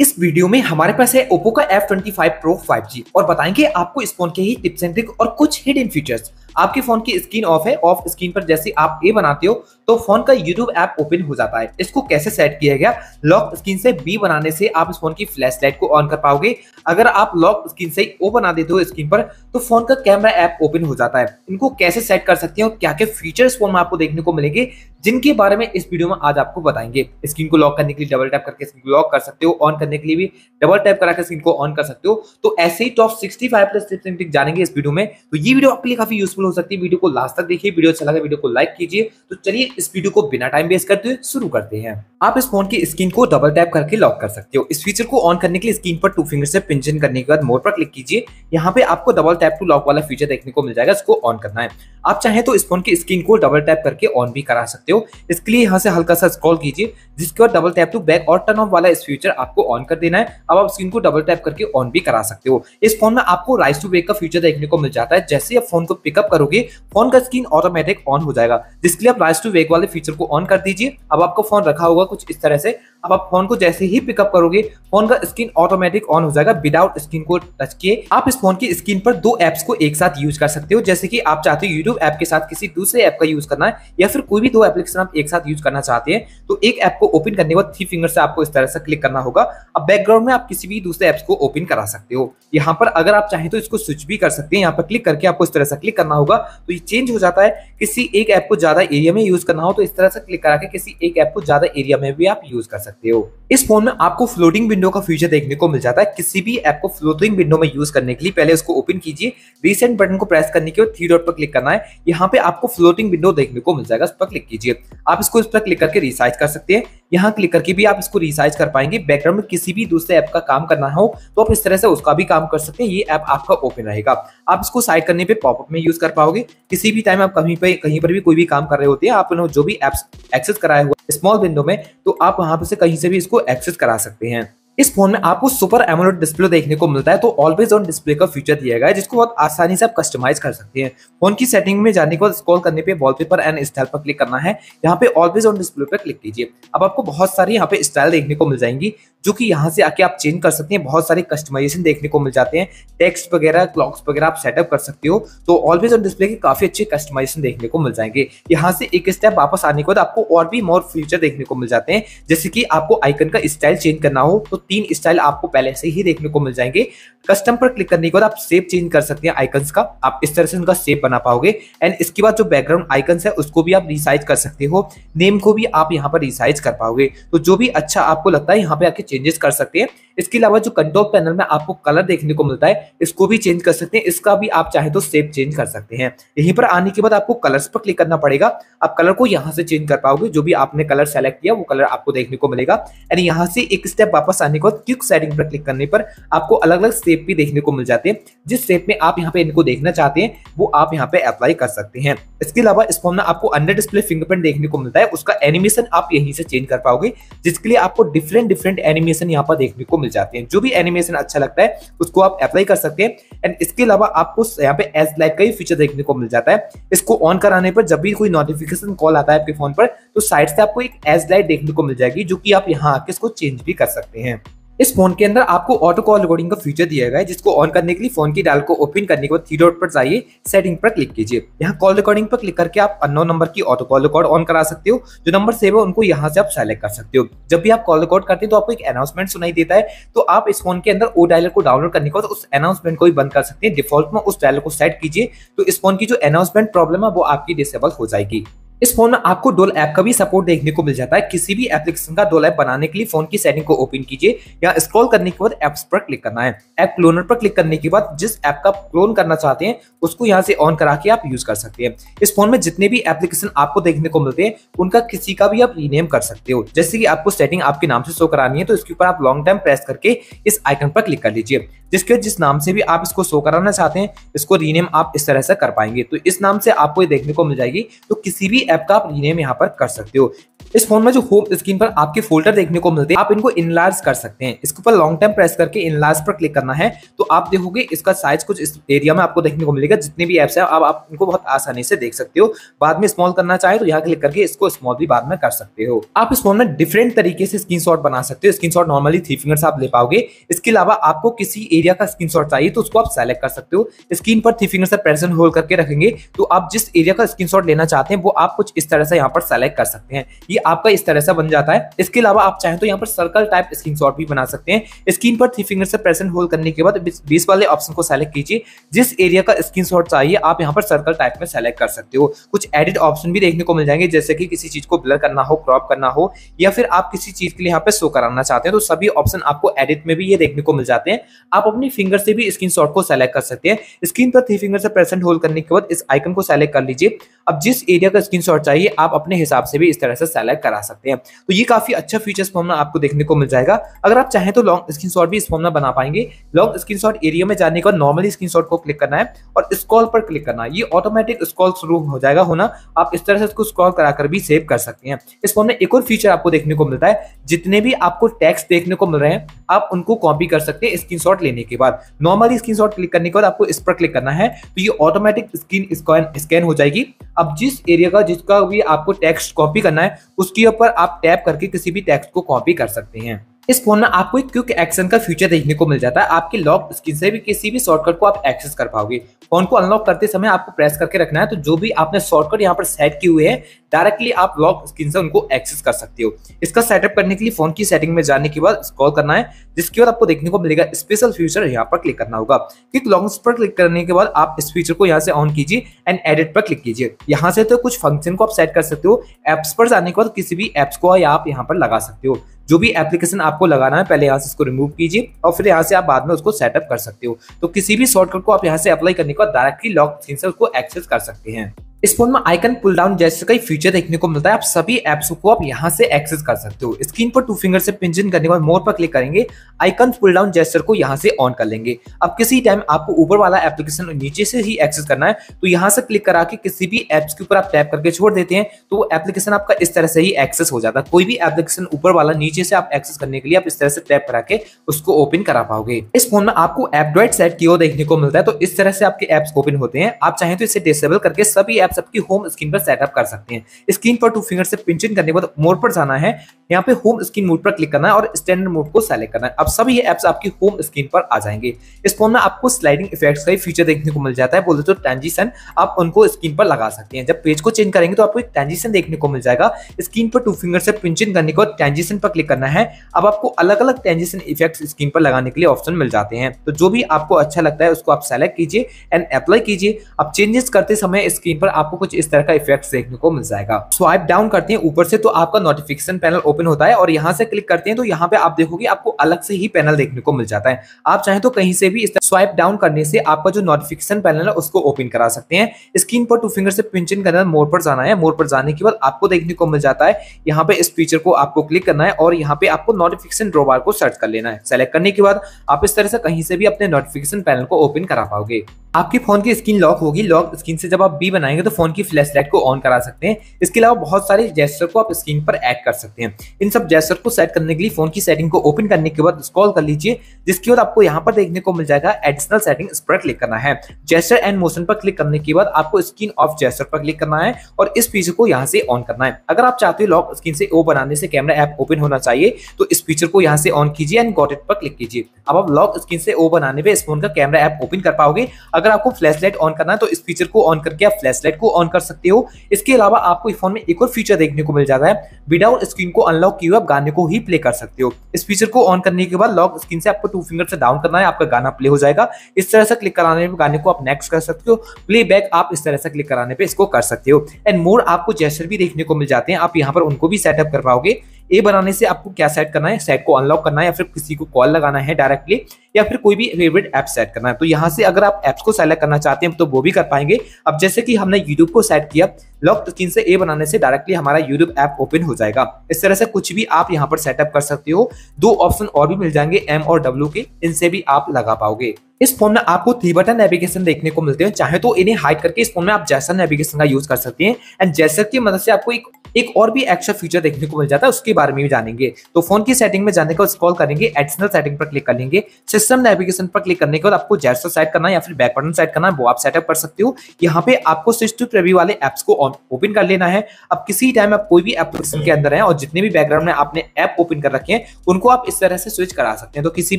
इस वीडियो में हमारे पास है ओप्पो का F twenty five pro five G और बताएंगे आपको इस फोन के ही टिप्स एंड ट्रिक और कुछ हिडन फीचर्स आपके फोन की स्क्रीन ऑफ है ऑफ स्क्रीन पर जैसे आप ए बनाते हो तो फोन का यूट्यूब ऐप ओपन हो जाता है इसको कैसे सेट किया गया लॉक स्क्रीन से बी बनाने से आप इस फोन की फ्लैश लाइट को ऑन कर पाओगे अगर आप लॉक स्क्रीन से ओ बना देते हो स्क्रीन पर तो फोन का कैमरा ऐप ओपन हो जाता है इनको कैसे सेट कर सकते हैं और क्या क्या फीचर्स फोन में आपको देखने को मिलेंगे जिनके बारे में इस वीडियो में आज आपको बताएंगे स्क्रीन को लॉक करने के लिए डबल टैप करके स्क्रीन को लॉक कर सकते हो ऑन करने के लिए भी डबल टैप करा स्क्रीन को ऑन कर सकते हो तो ऐसे ही top sixty five plus tips जानेंगे इस वीडियो में तो ये वीडियो आपके लिए काफी यूजफुल हो सकती है वीडियो को लास्ट तक देखिए वीडियो अच्छा लगा वीडियो को लाइक कीजिए तो चलिए इस वीडियो को बिना टाइम वेस्ट करते हुए शुरू करते हैं आप इस फोन की स्क्रीन को डबल टैप करके लॉक कर सकते हो इस फीचर को ऑन करने के लिए स्क्रीन पर टू फिंगर से पिंजन करने के बाद मोड पर क्लिक कीजिए यहाँ पे आपको डबल टैप टू लॉक वाला फीचर देखने को मिल जाएगा इसको ऑन करना है आप चाहे तो इस फोन की स्क्रीन को डबल टैप करके ऑन भी करा सकते हो हो इसके लिए यहाँ से हल्का सा स्क्रॉल कीजिए जिसके बाद डबल टैप टू बैक और टर्न ऑफ वाला इस फ्यूचर आपको ऑन कर देना है अब आप स्क्रीन को डबल टैप करके ऑन भी करा सकते हो इस फोन में आपको राइस टू बैक का फ्यूचर देखने को मिल जाता है जैसे आप फोन को पिकअप करोगे फोन का स्क्रीन ऑटोमेटिक ऑन हो जाएगा जिसके लिए आप राइस टू बैक वाले फीचर को ऑन कर दीजिए अब आपका फोन रखा होगा कुछ इस तरह से अब आप फोन को जैसे ही पिकअप करोगे फोन का स्क्रीन ऑटोमेटिक ऑन हो जाएगा विदाउट स्क्रीन को टच किए आप इस फोन की स्क्रीन पर दो एप्स को एक साथ यूज कर सकते हो जैसे कि आप चाहते हो यूट्यूब ऐप के साथ किसी दूसरे ऐप का यूज करना है या फिर कोई भी दो एप्लीकेशन आप एक साथ यूज करना चाहते हैं तो एक ऐप को ओपन करने के बाद थ्री फिंगर से आपको इस तरह से क्लिक करना होगा अब बैकग्राउंड में आप किसी भी दूसरे ऐप्स को ओपन करा सकते हो यहाँ पर अगर आप चाहें तो इसको स्विच भी कर सकते हैं यहाँ पर क्लिक करके आपको इस तरह से क्लिक करना होगा तो ये चेंज हो जाता है किसी एक ऐप को ज्यादा एरिया में यूज करना हो तो इस तरह से क्लिक करा के किसी एक ऐप को ज्यादा एरिया में भी आप यूज कर सकते eu इस फोन में आपको फ्लोटिंग विंडो का फीचर देखने को मिल जाता है किसी भी ऐप को फ्लोटिंग विंडो में यूज करने के लिए पहले उसको ओपन कीजिए रिसेंट बटन को प्रेस करने के बाद थ्री डॉट पर क्लिक करना है यहाँ पे आपको फ्लोटिंग विंडो देखने को मिल जाएगा उस पर क्लिक कीजिए आप इसको इस पर क्लिक करके रिसाइज कर सकते हैं यहाँ क्लिक करके भी आप इसको रिसाइज कर पाएंगे बैकग्राउंड में किसी भी दूसरे ऐप का काम करना हो तो आप इस तरह से उसका भी काम कर सकते हैं ये ऐप आपका ओपन रहेगा आप इसको साइड करने पे पॉपअप में यूज कर पाओगे किसी भी टाइम आप कहीं पे कहीं पर भी कोई भी काम कर रहे होते हैं आपने जो भी एप्स एक्सेस कराया हुआ स्मॉल विंडो में तो आप वहां पर से कहीं से भी इसको एक्सेस करा सकते हैं इस फोन में आपको सुपर एमोलेड डिस्प्ले देखने को मिलता है तो ऑलवेज ऑन डिस्प्ले का फीचर दिया गया है जिसको बहुत आसानी से आप कस्टमाइज कर सकते हैं फोन की सेटिंग में जाने के बाद स्क्रॉल करने पे वॉलपेपर एंड स्टाइल पर क्लिक करना है यहाँ पे ऑलवेज ऑन डिस्प्ले पर क्लिक कीजिए अब आपको बहुत सारी यहाँ पे स्टाइल देखने को मिल जाएंगी जो कि यहाँ से आके आप चेंज कर सकते हैं बहुत सारे कस्टमाइजेशन देखने को मिल जाते हैं टेक्स्ट वगैरह क्लॉक्स वगैरह आप सेटअप कर सकते हो तो ऑलवेज ऑन डिस्प्ले के काफी अच्छे कस्टमाइजेशन देखने को मिल जाएंगे यहाँ से एक स्टेप वापस आने के बाद आपको और भी मोर फीचर देखने को मिल जाते हैं जैसे कि आपको आइकन का स्टाइल चेंज करना हो तो तीन स्टाइल आपको पहले से ही देखने को मिल जाएंगे कस्टम पर क्लिक करने के बाद आप सेप चेंज कर सकते हैं आइकन्स का आप इस तरह से उनका सेप बना पाओगे एंड इसके बाद जो बैकग्राउंड आइकन्स है उसको भी आप रिसाइज कर सकते हो नेम को भी आप यहाँ पर रिसाइज कर पाओगे तो जो भी अच्छा आपको लगता है यहाँ पे आके चेंजेस कर सकते हैं इसके अलावा जो कंट्रोल पैनल में आपको कलर देखने को मिलता है इसको भी चेंज कर सकते हैं इसका भी आप चाहे तो सेप चेंज कर सकते हैं यहीं पर आने के बाद आपको कलर्स पर क्लिक करना पड़ेगा आप कलर को यहाँ से चेंज कर पाओगे जो भी आपने कलर सेलेक्ट किया वो कलर आपको देखने को मिलेगा एंड यहाँ से एक स्टेप वापस आने के बाद क्विक सेटिंग पर क्लिक करने पर आपको अलग अलग सेप भी देखने को मिल जाते हैं जिस सेप में आप यहाँ पे इनको देखना चाहते हैं वो आप यहाँ पे अप्लाई कर सकते हैं इसके अलावा इस फोन में आपको अंडर डिस्प्ले फिंगरप्रिंट देखने को मिलता है उसका एनिमेशन आप यहीं से चेंज कर पाओगे जिसके लिए आपको डिफरेंट डिफरेंट एनिमेशन यहाँ पर देखने को मिल जाते हैं जो भी एनिमेशन अच्छा लगता है उसको आप अप्लाई कर सकते हैं एंड इसके अलावा आपको यहाँ पे एज लाइक का ही फीचर देखने को मिल जाता है इसको ऑन कराने पर जब भी कोई नोटिफिकेशन कॉल आता है आपके फोन पर तो साइड से आपको एक एज लाइट देखने को मिल जाएगी जो कि आप यहाँ आके इसको चेंज भी कर सकते हैं इस फोन के अंदर आपको ऑटो कॉल रिकॉर्डिंग का फीचर दिया गया है जिसको ऑन करने के लिए फोन की डायल को ओपन करने के बाद थ्री डॉट पर जाइए सेटिंग पर क्लिक कीजिए यहाँ कॉल रिकॉर्डिंग पर क्लिक करके आप अन्य नंबर की ऑटो कॉल रिकॉर्ड ऑन करा सकते हो जो नंबर सेव है उनको यहाँ से आप सेलेक्ट कर सकते हो जब भी आप कॉल रिकॉर्ड करते हो तो आपको एक अनाउंसमेंट सुनाई देता है तो आप इस फोन के अंदर ओ डायलर को डाउनलोड करने के बाद उस अनाउंसमेंट को भी बंद कर सकते हैं डिफॉल्ट में उस डायलर को सेट कीजिए तो इस फोन की जो अनाउंसमेंट प्रॉब्लम है वो आपकी डिसेबल हो जाएगी इस फोन में आपको डोल ऐप का भी सपोर्ट देखने को मिल जाता है किसी भी एप्लीकेशन का डोल ऐप बनाने के लिए फोन की सेटिंग को ओपन कीजिए या स्क्रॉल करने के बाद एप्स पर क्लिक करना है ऐप क्लोनर पर क्लिक करने के बाद जिस ऐप का क्लोन करना चाहते हैं उसको यहाँ से ऑन करा के आप यूज कर सकते हैं इस फोन में जितने भी एप्लीकेशन आपको देखने को मिलते हैं उनका किसी का भी आप रीनेम कर सकते हो जैसे कि आपको सेटिंग आपके नाम से शो करानी है तो इसके ऊपर आप लॉन्ग टाइम प्रेस करके इस आइकन पर क्लिक कर लीजिए जिसके जिस नाम से भी आप इसको शो कराना चाहते हैं इसको रीनेम आप इस तरह से कर पाएंगे तो इस नाम से आपको ये देखने को मिल जाएगी तो किसी भी ऐप का आप रीनेम यहाँ पर कर सकते हो इस फोन में जो होम स्क्रीन पर आपके फोल्डर देखने को मिलते हैं आप इनको इनलार्ज कर सकते हैं इसके ऊपर लॉन्ग टाइम प्रेस करके इनलार्ज पर क्लिक करना है तो आप देखोगे इसका साइज कुछ इस एरिया में आपको देखने को मिलेगा जितने भी एप्स है आप, आप इनको बहुत आसानी से देख सकते हो बाद में स्मॉल करना चाहे तो यहाँ क्लिक करके इसको स्मॉल भी बाद में कर सकते हो आप इस फोन में डिफरेंट तरीके से स्क्रीन बना सकते हो स्क्रीन नॉर्मली थ्री फिंगर्स आप ले पाओगे इसके अलावा आपको किसी एरिया का स्क्रीन चाहिए तो उसको आप सेलेक्ट कर सकते हो स्क्रीन पर थ्री फिंगर प्रेजेंट होल्ड करके रखेंगे तो आप जिस एरिया का स्क्रीन लेना चाहते हैं वो आप कुछ इस तरह से यहाँ पर सेलेक्ट कर सकते हैं ये आपका इस तरह से बन जाता है इसके अलावा आप चाहें तो यहाँ पर सर्कल टाइप स्क्रीन भी बना सकते हैं स्क्रीन पर थ्री फिंगर से प्रेजेंट होल्ड करने के बाद बीस वाले ऑप्शन को सेलेक्ट कीजिए जिस एरिया का स्क्रीन चाहिए आप यहाँ पर सर्कल टाइप में सेलेक्ट कर सकते हो कुछ एडिट ऑप्शन भी देखने को मिल जाएंगे जैसे कि किसी चीज को ब्लर करना हो क्रॉप करना हो या फिर आप किसी चीज के लिए यहाँ पे शो कराना चाहते हैं तो सभी ऑप्शन आपको एडिट में भी ये देखने को मिल जाते हैं आप अपनी फिंगर से भी स्क्रीन को सेलेक्ट कर सकते हैं स्क्रीन पर थ्री फिंगर से प्रेजेंट होल्ड करने के बाद इस आइकन को सेलेक्ट कर लीजिए अब जिस एरिया का स्क्रीन चाहिए आप अपने हिसाब से भी इस तरह से सेलेक्ट वगैरह करा सकते हैं तो ये काफी अच्छा फीचर्स फॉर्मला आपको देखने को मिल जाएगा अगर आप चाहें तो लॉन्ग स्क्रीन भी इस फॉर्मला बना पाएंगे लॉन्ग स्क्रीन एरिया में जाने के बाद नॉर्मली स्क्रीन को क्लिक करना है और स्कॉल पर क्लिक करना है ये ऑटोमेटिक स्कॉल शुरू हो जाएगा होना आप इस तरह से इसको स्कॉल कराकर भी सेव कर सकते हैं इस फॉर्म में एक और फीचर आपको देखने को मिलता है जितने भी आपको टैक्स देखने को मिल रहे हैं आप उनको कॉपी कर सकते हैं स्क्रीनशॉट लेने के बाद नॉर्मली स्क्रीनशॉट क्लिक करने के बाद आपको इस पर क्लिक करना है तो ये ऑटोमेटिक स्क्रीन स्कैन हो जाएगी अब जिस एरिया का जिसका भी आपको टेक्स्ट कॉपी करना है उसके ऊपर आप टैप करके किसी भी टेक्स्ट को कॉपी कर सकते हैं इस फोन में आपको एक क्विक एक्शन का फीचर देखने को मिल जाता है आपके लॉक स्क्रीन से भी किसी भी शॉर्टकट को आप एक्सेस कर पाओगे फोन को अनलॉक करते समय आपको प्रेस करके रखना है तो जो भी आपने शॉर्टकट यहाँ पर सेट किए हुए हैं डायरेक्टली आप लॉक स्क्रीन से उनको एक्सेस कर सकते हो इसका सेटअप करने के लिए फोन की सेटिंग में जाने के बाद स्क्रॉल करना है जिसके बाद आपको देखने को मिलेगा स्पेशल फीचर यहाँ पर क्लिक करना होगा क्विक लॉन्ग्स पर क्लिक करने के बाद आप इस फीचर को यहाँ से ऑन कीजिए एंड एडिट पर क्लिक कीजिए यहाँ से तो कुछ फंक्शन को आप सेट कर सकते हो एप्स पर जाने के बाद किसी भी एप्स को आप यहाँ पर लगा सकते हो जो भी एप्लीकेशन आपको लगाना है पहले यहाँ से इसको रिमूव कीजिए और फिर यहाँ से आप बाद में उसको सेटअप कर सकते हो तो किसी भी शॉर्टकट को आप यहाँ से अप्लाई करने के बाद डायरेक्टली लॉक स्क्रीन से उसको एक्सेस कर सकते हैं इस फोन में आइकन पुल डाउन जैसे कई फीचर देखने को मिलता है आप सभी एप्स को आप यहाँ से एक्सेस कर सकते हो स्क्रीन पर टू फिंगर से पिंजन करने के बाद मोर पर क्लिक करेंगे आइकन पुल डाउन जेस्टर को यहाँ से ऑन कर लेंगे अब किसी टाइम आपको ऊपर वाला एप्लीकेशन नीचे से ही एक्सेस करना है तो यहाँ से क्लिक करा के किसी भी एप्स के ऊपर आप टैप करके छोड़ देते हैं तो एप्लीकेशन आपका इस तरह से ही एक्सेस हो जाता है कोई भी एप्लीकेशन ऊपर वाला नीचे से आप एक्सेस करने के लिए आप इस तरह से टैप करा के उसको ओपन करा पाओगे इस फोन में आपको एपड्रॉइड सेट की देखने को मिलता है तो इस तरह से आपके एप्स ओपन होते हैं आप चाहें तो इसे डिसेबल करके सभी एप्स सबकी होम स्क्रीन पर सेटअप कर सकते हैं स्क्रीन पर टू फिंगर से पिंचिन करने के बाद मोड पर जाना है यहाँ पे होम स्क्रीन मोड पर क्लिक करना है और स्टैंडर्ड मोड को सेलेक्ट करना है अब सभी एप्स आपकी होम स्क्रीन पर आ जाएंगे इस फोन में आपको स्लाइडिंग इफेक्ट का फीचर देखने को मिल जाता है बोलते तो ट्रांजिशन आप उनको स्क्रीन पर लगा सकते हैं जब पेज को चेंज करेंगे तो आपको एक ट्रांजिशन देखने को मिल जाएगा स्क्रीन पर टू फिंगर से पिंचिन करने के बाद ट्रांजिशन पर क्लिक करना है अब आपको अलग अलग ट्रांजिशन इफेक्ट स्क्रीन पर लगाने के लिए ऑप्शन मिल जाते हैं तो जो भी आपको अच्छा लगता है उसको आप सेलेक्ट कीजिए एंड अप्लाई कीजिए अब चेंजेस करते समय स्क्रीन पर आप आपको कुछ इस तरह का इफेक्ट देखने को मिल जाएगा स्वाइप डाउन करते हैं ऊपर से तो आपका नोटिफिकेशन पैनल ओपन होता है और यहाँ से क्लिक करते हैं तो यहाँ पे आप देखोगे आपको अलग से ही पैनल देखने को मिल जाता है आप चाहे तो कहीं से भी इस स्वाइप डाउन करने से आपका जो नोटिफिकेशन पैनल है उसको ओपन करा सकते हैं स्क्रीन पर टू फिंगर से पिंचन करना मोर पर जाना है मोर पर जाने के बाद आपको देखने को मिल जाता है यहाँ पे इस फीचर को आपको क्लिक करना है और यहाँ पे आपको नोटिफिकेशन ड्रोबार को सर्च कर लेना है सेलेक्ट करने के बाद आप इस तरह से कहीं से भी अपने नोटिफिकेशन पैनल को ओपन करा पाओगे आपके फोन की स्क्रीन लॉक होगी लॉक स्क्रीन से जब आप बी बनाएंगे हैं तो फोन की फ्लैश लाइट को ऑन करा सकते हैं इसके अलावा बहुत सारे जेस्टर को आप स्क्रीन पर ऐड कर सकते हैं इन सब जेस्टर को सेट करने के लिए फोन की सेटिंग को ओपन करने के बाद स्कॉल कर लीजिए जिसके बाद आपको यहाँ पर देखने को मिल जाएगा एडिशनल सेटिंग इस पर क्लिक करना है जेस्टर एंड मोशन पर क्लिक करने के बाद आपको स्क्रीन ऑफ जेस्टर पर क्लिक करना है और इस फीचर को यहाँ से ऑन करना है अगर आप चाहते हो लॉक स्क्रीन से ओ बनाने से कैमरा ऐप ओपन होना चाहिए तो इस फीचर को यहाँ से ऑन कीजिए एंड गॉट इट पर क्लिक कीजिए अब आप लॉक स्क्रीन से ओ बनाने पर इस फोन का कैमरा ऐप ओपन कर पाओगे अगर आपको फ्लैश लाइट ऑन करना है तो इस फीचर को ऑन करके आप फ्लैश लाइट को ऑन कर सकते हो इसके अलावा आपको इस फोन में एक और फीचर देखने को मिल जाता है विदाउट स्क्रीन को अनलॉक किए आप गाने को ही प्ले कर सकते हो इस फीचर को ऑन करने के बाद लॉक स्क्रीन से आपको टू फिंगर से डाउन करना है आपका गाना प्ले हो जाएगा इस तरह से क्लिक कराने पर गाने को आप नेक्स्ट कर सकते हो प्ले आप इस तरह से क्लिक कराने पर इसको कर सकते हो एंड मोर आपको जैसर भी देखने को मिल जाते हैं आप यहाँ पर उनको भी सेटअप कर पाओगे ए बनाने से आपको क्या सेट करना है सेट को अनलॉक करना है या फिर किसी को कॉल लगाना है डायरेक्टली या फिर कोई भी फेवरेट ऐप सेट करना है तो यहाँ से अगर आप एप्स को सेलेक्ट करना चाहते हैं तो वो भी कर पाएंगे अब जैसे कि हमने यूट्यूब को सेट किया लॉक स्क्रीन से ए बनाने से डायरेक्टली हमारा यूट्यूब ऐप ओपन हो जाएगा इस तरह से कुछ भी आप यहाँ पर सेटअप कर सकते हो दो ऑप्शन और भी मिल जाएंगे एम और डब्ल्यू के इनसे भी आप लगा पाओगे इस फोन में आपको थ्री बटन नेविगेशन देखने को मिलते हैं चाहे तो इन्हें हाइड करके इस फोन में आप जैसा नेविगेशन का यूज कर सकते हैं एंड जैसा की मदद से आपको एक एक और भी एक्स्ट्रा फीचर देखने को मिल जाता है उसके बारे में भी जानेंगे तो फोन की सेटिंग में जाने का स्क्रॉल करेंगे एडिशनल सेटिंग पर क्लिक करेंगे सिस्टम नेविगेशन पर क्लिक करने के बाद आपको जैसा सेट करना है या फिर बैक बटन सेट करना है वो आप सेटअप कर सकते हो यहाँ पे आपको स्विच टू प्रेव्यू वाले एप्स को ओपन कर लेना है अब किसी टाइम आप कोई भी एप्लीकेशन के अंदर है और जितने भी बैकग्राउंड में आपने ऐप ओपन कर रखे हैं उनको आप इस तरह से स्विच करा सकते हैं तो किसी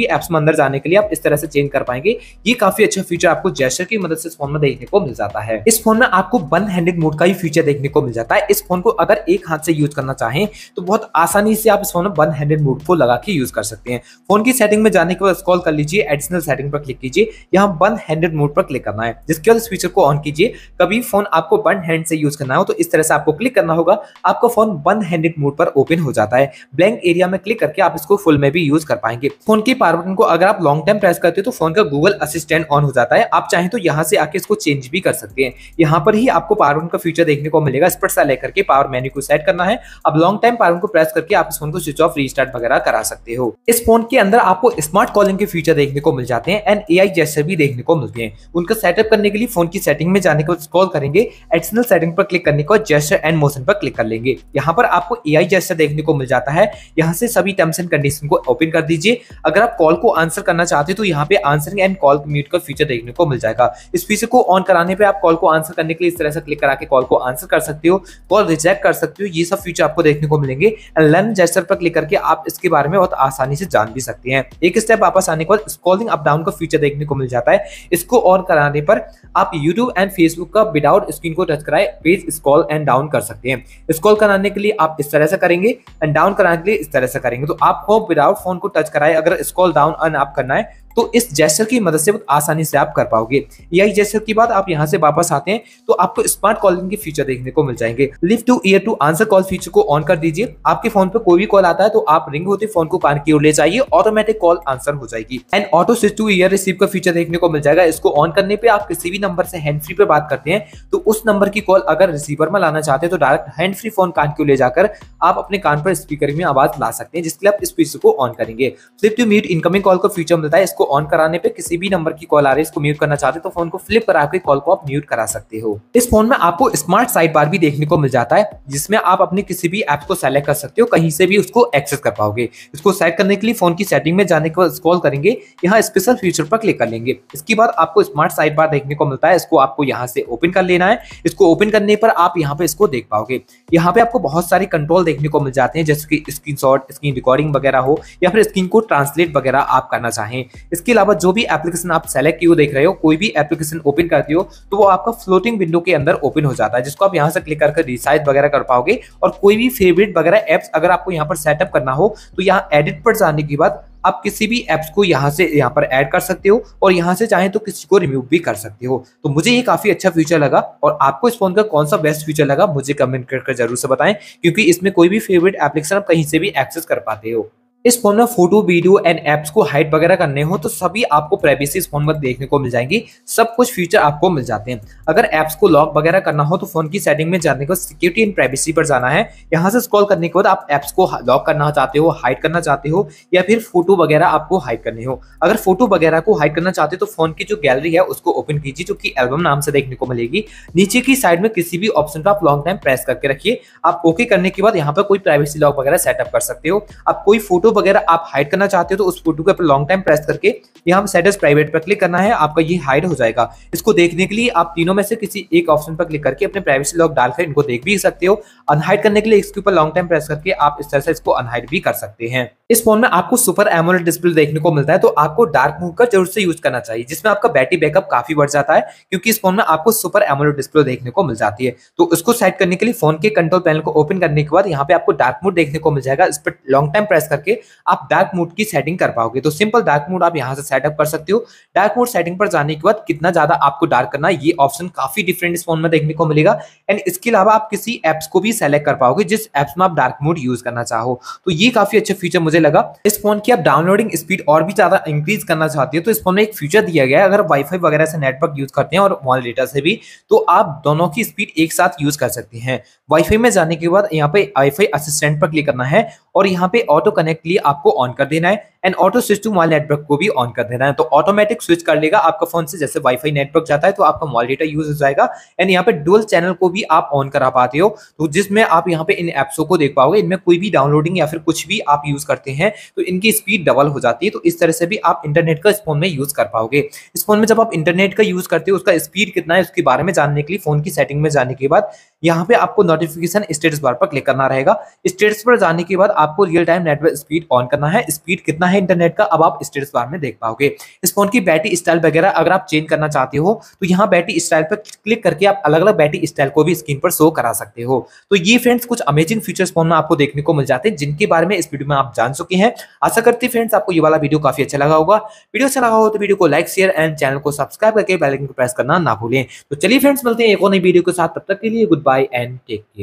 भी एप्स में अंदर जाने के लिए आप इस तरह से चेंज कर पाएंगे ये काफी अच्छा फीचर आपको जैसर की मदद से इस फोन में देखने को मिल जाता है इस फोन में आपको वन हैंडेड मोड का ही फीचर देखने को मिल जाता है इस फोन को अगर एक हाथ से यूज करना चाहें तो बहुत आसानी से आप इस फोन में वन हैंडेड मोड को लगा के यूज कर सकते हैं फोन की सेटिंग में जाने के बाद स्कॉल कर कर लीजिए एडिशनल सेटिंग पर क्लिक कीजिए यहाँ बंद हैंडेड मोड पर क्लिक करना है जिसके बाद इस फीचर को ऑन कीजिए कभी फोन आपको बंद हैंड से यूज करना हो तो इस तरह से आपको क्लिक करना होगा आपका फोन बंद हैंडेड मोड पर ओपन हो जाता है ब्लैंक एरिया में क्लिक करके आप इसको फुल में भी यूज कर पाएंगे फोन की पावर बटन को अगर आप लॉन्ग टाइम प्रेस करते हो तो फोन का गूगल असिस्टेंट ऑन हो जाता है आप चाहें तो यहाँ से आके इसको चेंज भी कर सकते हैं यहाँ पर ही आपको पावर बटन का फीचर देखने को मिलेगा स्पर्ट पर सा लेकर पावर मेन्यू को सेट करना है अब लॉन्ग टाइम पावर को प्रेस करके आप इस फोन को स्विच ऑफ रिस्टार्ट वगैरह करा सकते हो इस फोन के अंदर आपको स्मार्ट कॉलिंग के फीचर फीचर देखने को मिल जाते हैं एंड ए जैसे भी देखने को मिलते हैं उनका सेटअप करने के लिए फोन की सेटिंग में जाने के बाद स्क्रॉल करेंगे एडिशनल सेटिंग पर क्लिक करने के बाद जेस्टर एंड मोशन पर क्लिक कर लेंगे यहाँ पर आपको ए जेस्टर देखने को मिल जाता है यहाँ से सभी टर्म्स एंड कंडीशन को ओपन कर दीजिए अगर आप कॉल को आंसर करना चाहते हैं तो यहाँ पे आंसरिंग एंड कॉल म्यूट का फीचर देखने को मिल जाएगा इस फीचर को ऑन कराने पर आप कॉल को आंसर करने के लिए इस तरह से क्लिक करा के कॉल को आंसर कर सकते हो कॉल रिजेक्ट कर सकते हो ये सब फीचर आपको देखने को मिलेंगे एंड लर्न जेस्टर पर क्लिक करके आप इसके बारे में बहुत आसानी से जान भी सकते हैं एक स्टेप वापस आने के पर स्क्रॉलिंग अप डाउन का फीचर देखने को मिल जाता है इसको ऑन कराने पर आप यूट्यूब एंड फेसबुक का विदाउट स्क्रीन को टच कराए पेज स्कॉल एंड डाउन कर सकते हैं स्कॉल कराने के लिए आप इस तरह से करेंगे एंड डाउन कराने के लिए इस तरह से करेंगे तो आप आपको विदाउट फोन को टच कराए अगर स्कॉल डाउन अन आप करना है तो इस जैसर की मदद से बहुत आसानी से आप कर पाओगे यही जैसर की बात आप यहाँ से वापस आते हैं तो आपको स्मार्ट कॉलिंग के फीचर देखने को मिल जाएंगे lift to ear to answer call feature को ऑन कर दीजिए आपके फोन पर कोई भी कॉल आता है तो आप रिंग होते फोन को कान की ओर ले जाइए ऑटोमेटिक कॉल आंसर हो जाएगी and auto switch to ear receive का फीचर देखने को मिल जाएगा इसको ऑन करने पर आप किसी भी नंबर से हैंड फ्री पे बात करते हैं तो उस नंबर की कॉल अगर रिसीवर में लाना चाहते हैं तो डायरेक्ट हैंड फ्री फोन कान की ओर ले जाकर आप अपने कान पर स्पीकर में आवाज ला सकते हैं जिसके लिए आप स्पीचर को ऑन करेंगे flip to mute incoming call का फीचर मिलता है इसको इसको ऑन कराने पे किसी भी नंबर की कॉल आ रही है इसको म्यूट करना चाहते हो तो फोन को फ्लिप करा के कॉल को आप म्यूट करा सकते हो इस फोन में आपको स्मार्ट साइड बार भी देखने को मिल जाता है जिसमें आप अपने किसी भी ऐप को सेलेक्ट कर सकते हो कहीं से भी उसको एक्सेस कर पाओगे इसको सेलेक्ट करने के लिए फोन की सेटिंग में जाने के बाद स्क्रॉल करेंगे यहाँ स्पेशल फीचर पर क्लिक कर लेंगे इसके बाद आपको स्मार्ट साइड बार देखने को मिलता है इसको आपको यहाँ से ओपन कर लेना है इसको ओपन करने पर आप यहाँ पे इसको देख पाओगे यहाँ पे आपको बहुत सारे कंट्रोल देखने को मिल जाते हैं जैसे कि स्क्रीन स्क्रीन रिकॉर्डिंग वगैरह हो या फिर स्क्रीन को ट्रांसलेट वगैरह आप करना चाहें इसके अलावा जो भी एप्लीकेशन आप सेलेक्ट किए देख रहे हो कोई भी एप्लीकेशन ओपन करते हो तो वो आपका फ्लोटिंग विंडो के अंदर ओपन हो जाता है जिसको आप यहाँ से क्लिक करके रिसाइज वगैरह कर पाओगे और कोई भी फेवरेट वगैरह एप्स अगर आपको यहाँ पर सेटअप करना हो तो यहाँ एडिट पर जाने के बाद आप किसी भी एप्स को यहाँ से यहाँ पर ऐड कर सकते हो और यहाँ से चाहे तो किसी को रिमूव भी कर सकते हो तो मुझे ये काफ़ी अच्छा फ्यूचर लगा और आपको इस फोन का कौन सा बेस्ट फ्यूचर लगा मुझे कमेंट करके जरूर से बताएं क्योंकि इसमें कोई भी फेवरेट एप्लीकेशन आप कहीं से भी एक्सेस कर पाते हो इस फोन में फोटो वीडियो एंड एप्स को हाइट वगैरह करने हो तो सभी आपको प्राइवेसी इस फोन में देखने को मिल जाएंगी सब कुछ फीचर आपको मिल जाते हैं अगर एप्स को लॉक वगैरह करना हो तो फोन की सेटिंग में जाने को सिक्योरिटी एंड प्राइवेसी पर जाना है यहाँ से स्क्रॉल करने के बाद आप एप्स को लॉक करना चाहते हो हाइड करना चाहते हो या फिर फोटो वगैरह आपको हाइड करनी हो अगर फोटो वगैरह को हाइड करना चाहते हो तो फोन की जो गैलरी है उसको ओपन कीजिए जो कि एल्बम नाम से देखने को मिलेगी नीचे की साइड में किसी भी ऑप्शन पर आप लॉन्ग टाइम प्रेस करके रखिए आप ओके करने के बाद यहाँ पर कोई प्राइवेसी लॉक वगैरह सेटअप कर सकते हो आप कोई फोटो वगैरह आप हाइड करना चाहते हो तो उस फोटो के ऊपर लॉन्ग टाइम प्रेस करके यहाँ सेटस प्राइवेट पर क्लिक करना है आपका ये हाइड हो जाएगा इसको देखने के लिए आप तीनों में से किसी एक ऑप्शन पर क्लिक करके अपने प्राइवेसी लॉक डालकर इनको देख भी सकते हो अनहाइड करने के लिए इसके ऊपर लॉन्ग टाइम प्रेस करके आप इस तरह से इसको अनहाइड भी कर सकते हैं इस फोन में आपको सुपर एमोलेड डिस्प्ले देखने को मिलता है तो आपको डार्क मोड का जरूर से यूज करना चाहिए जिसमें आपका बैटरी बैकअप काफी बढ़ जाता है क्योंकि इस फोन में आपको सुपर एमोलेड डिस्प्ले देखने को मिल जाती है तो उसको सेट करने के लिए फोन के कंट्रोल पैनल को ओपन करने के बाद यहाँ पे आपको डार्क मोड देखने को मिल जाएगा इस पर लॉन्ग टाइम प्रेस करके आप डार्क मोड की सेटिंग कर पाओगे तो सिंपल डार्क मोड आप यहाँ से सेटअप कर सकते हो डार्क मोड सेटिंग पर जाने के बाद कितना ज्यादा आपको डार्क करना ये ऑप्शन काफी डिफरेंट इस फोन में देखने को मिलेगा एंड इसके अलावा आप किसी एप्स को भी सेलेक्ट कर पाओगे जिस एप्स में आप डार्क मोड यूज करना चाहो तो ये काफी अच्छा फीचर मुझे लगा इस फोन की आप डाउनलोडिंग स्पीड और भी ज्यादा इंक्रीज करना चाहते हो तो इस फोन में एक फीचर दिया गया है अगर वाईफाई वगैरह से नेटवर्क यूज करते हैं और मॉल डेटा से भी तो आप दोनों की स्पीड एक साथ यूज कर सकते हैं वाईफाई में जाने के बाद यहाँ पे वाईफाई असिस्टेंट पर क्लिक करना है और यहाँ पे ऑटो कनेक्ट आपको ऑन कर देना है and auto switch to mall network को भी ऑन कर देना है तो ऑटोमेटिक स्विच कर लेगा आपका फोन से जैसे वाईफाई नेटवर्क जाता है तो आपका मॉल डेटा यूज हो जाएगा एंड यहाँ पे डुअल चैनल को भी आप ऑन करा पाते हो तो जिसमें आप यहाँ पे इन एप्सों को देख पाओगे इनमें कोई भी डाउनलोडिंग या फिर कुछ भी आप यूज करते हैं तो इनकी स्पीड डबल हो जाती है तो इस तरह से भी आप इंटरनेट का इस फोन में यूज कर पाओगे इस फोन में जब आप इंटरनेट का यूज करते हो उसका स्पीड कितना है उसके बारे में जानने के लिए फोन की सेटिंग में जाने के बाद यहाँ पे आपको नोटिफिकेशन स्टेटस बार पर क्लिक करना रहेगा स्टेटस पर जाने के बाद आपको real time network speed on करना है स्पीड कितना है इंटरनेट का अब आप स्टेटस बार में देख पाओगे इस फोन की बैटरी स्टाइल वगैरह अगर आप चेंज करना चाहते हो तो यहाँ बैटरी स्टाइल पर क्लिक करके आप अलग अलग बैटरी स्टाइल को भी स्क्रीन पर शो करा सकते हो तो ये फ्रेंड्स कुछ अमेजिंग फीचर्स फोन में आपको देखने को मिल जाते हैं जिनके बारे में इस वीडियो में आप जान चुके हैं आशा करती फ्रेंड्स आपको ये वाला वीडियो काफी अच्छा लगा होगा वीडियो अच्छा लगा हो तो वीडियो को लाइक शेयर एंड चैनल को सब्सक्राइब करके बेलाइकन को प्रेस करना ना भूलें तो चलिए फ्रेंड्स मिलते हैं एक और नई वीडियो के साथ तब तक के लिए good bye and take care